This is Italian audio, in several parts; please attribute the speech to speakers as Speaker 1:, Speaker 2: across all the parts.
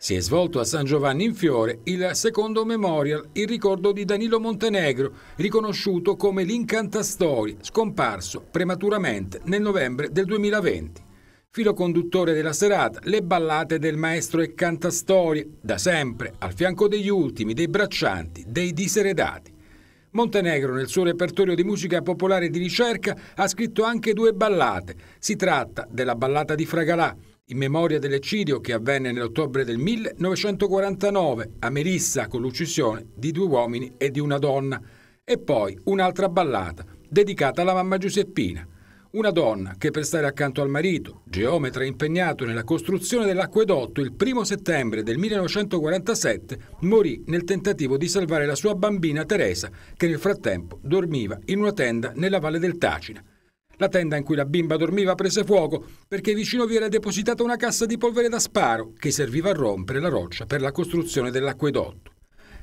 Speaker 1: Si è svolto a San Giovanni in Fiore il secondo memorial in ricordo di Danilo Montenegro, riconosciuto come l'incantastori, scomparso prematuramente nel novembre del 2020. Filo conduttore della serata, le ballate del maestro e cantastorie, da sempre al fianco degli ultimi, dei braccianti, dei diseredati. Montenegro nel suo repertorio di musica popolare di ricerca ha scritto anche due ballate. Si tratta della ballata di Fragalà, in memoria dell'eccidio che avvenne nell'ottobre del 1949 a Melissa con l'uccisione di due uomini e di una donna, e poi un'altra ballata dedicata alla mamma Giuseppina, una donna che per stare accanto al marito, geometra impegnato nella costruzione dell'acquedotto il 1 settembre del 1947, morì nel tentativo di salvare la sua bambina Teresa, che nel frattempo dormiva in una tenda nella valle del Tacina. La tenda in cui la bimba dormiva prese fuoco perché vicino vi era depositata una cassa di polvere da sparo che serviva a rompere la roccia per la costruzione dell'acquedotto.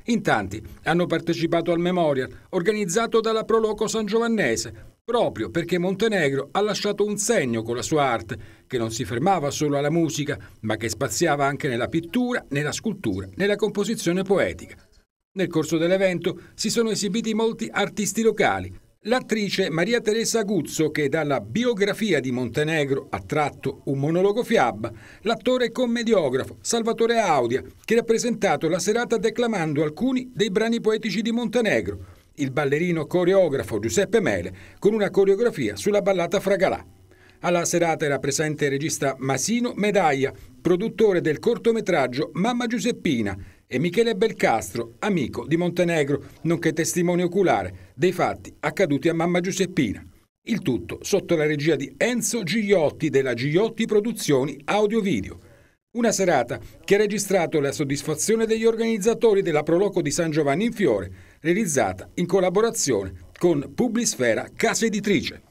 Speaker 1: In tanti hanno partecipato al memorial organizzato dalla Proloco San Giovannese, proprio perché Montenegro ha lasciato un segno con la sua arte, che non si fermava solo alla musica, ma che spaziava anche nella pittura, nella scultura, nella composizione poetica. Nel corso dell'evento si sono esibiti molti artisti locali, L'attrice Maria Teresa Guzzo, che dalla biografia di Montenegro ha tratto un monologo fiab, l'attore e commediografo Salvatore Audia, che ha presentato la serata declamando alcuni dei brani poetici di Montenegro, il ballerino coreografo Giuseppe Mele, con una coreografia sulla ballata Fragalà. Alla serata era presente il regista Masino Medaglia, produttore del cortometraggio Mamma Giuseppina, e Michele Belcastro, amico di Montenegro, nonché testimone oculare dei fatti accaduti a Mamma Giuseppina. Il tutto sotto la regia di Enzo Gigliotti della Gigliotti Produzioni Audio Video. Una serata che ha registrato la soddisfazione degli organizzatori della Proloco di San Giovanni in Fiore, realizzata in collaborazione con Publisfera Casa Editrice.